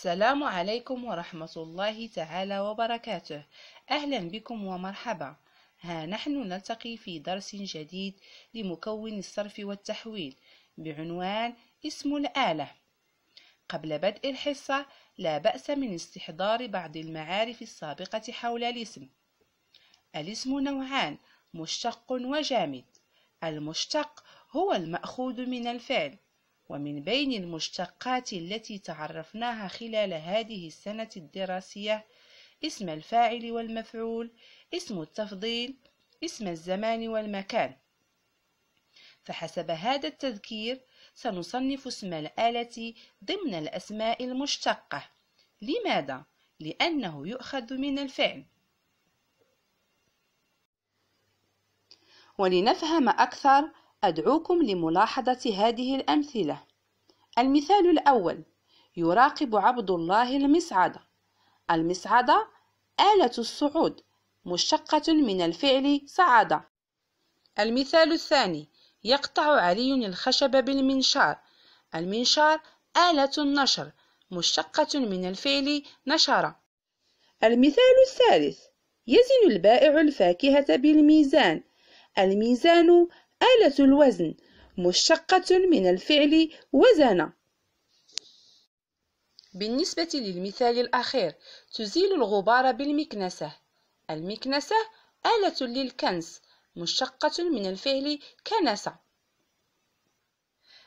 السلام عليكم ورحمة الله تعالى وبركاته أهلا بكم ومرحبا ها نحن نلتقي في درس جديد لمكون الصرف والتحويل بعنوان اسم الآلة قبل بدء الحصة لا بأس من استحضار بعض المعارف السابقة حول الاسم الاسم نوعان مشتق وجامد المشتق هو المأخوذ من الفعل ومن بين المشتقات التي تعرفناها خلال هذه السنة الدراسية اسم الفاعل والمفعول اسم التفضيل اسم الزمان والمكان فحسب هذا التذكير سنصنف اسم الآلة ضمن الأسماء المشتقة لماذا؟ لأنه يؤخذ من الفعل ولنفهم أكثر أدعوكم لملاحظة هذه الأمثلة المثال الأول يراقب عبد الله المصعد المصعد آلة الصعود مشتقة من الفعل صعد المثال الثاني يقطع علي الخشب بالمنشار المنشار آلة النشر مشتقة من الفعل نشر المثال الثالث يزن البائع الفاكهة بالميزان الميزان آلة الوزن مشتقة من الفعل وزن بالنسبة للمثال الأخير تزيل الغبار بالمكنسة المكنسة آلة للكنس مشتقة من الفعل كنسة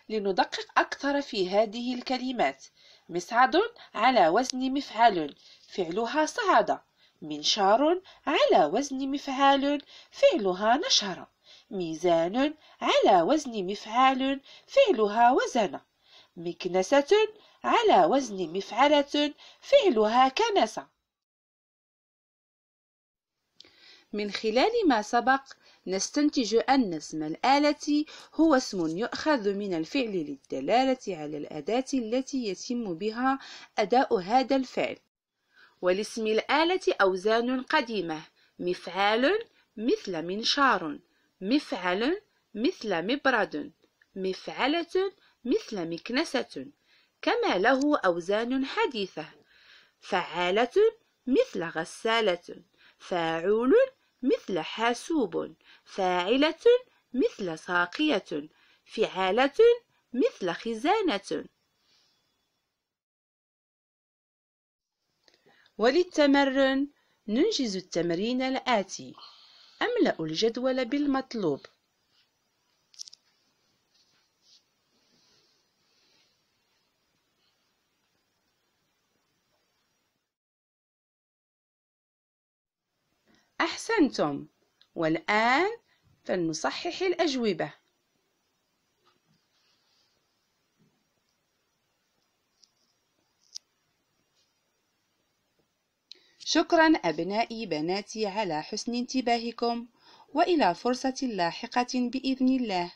لندقق أكثر في هذه الكلمات مصعد على وزن مفعل فعلها صعد منشار على وزن مفعال فعلها نشر ميزان على وزن مفعال فعلها وزن مكنسة على وزن مفعلة فعلها كنس من خلال ما سبق نستنتج أن اسم الآلة هو اسم يؤخذ من الفعل للدلالة على الأداة التي يتم بها أداء هذا الفعل ولاسم الآلة أوزان قديمة مفعال مثل منشار مفعل مثل مبرد مفعلة مثل مكنسة كما له أوزان حديثة فعالة مثل غسالة فاعول مثل حاسوب فاعلة مثل ساقية فعالة مثل خزانة وللتمرن ننجز التمرين الآتي أملأ الجدول بالمطلوب أحسنتم والآن فلنصحح الأجوبة شكرا أبنائي بناتي على حسن انتباهكم وإلى فرصة لاحقة بإذن الله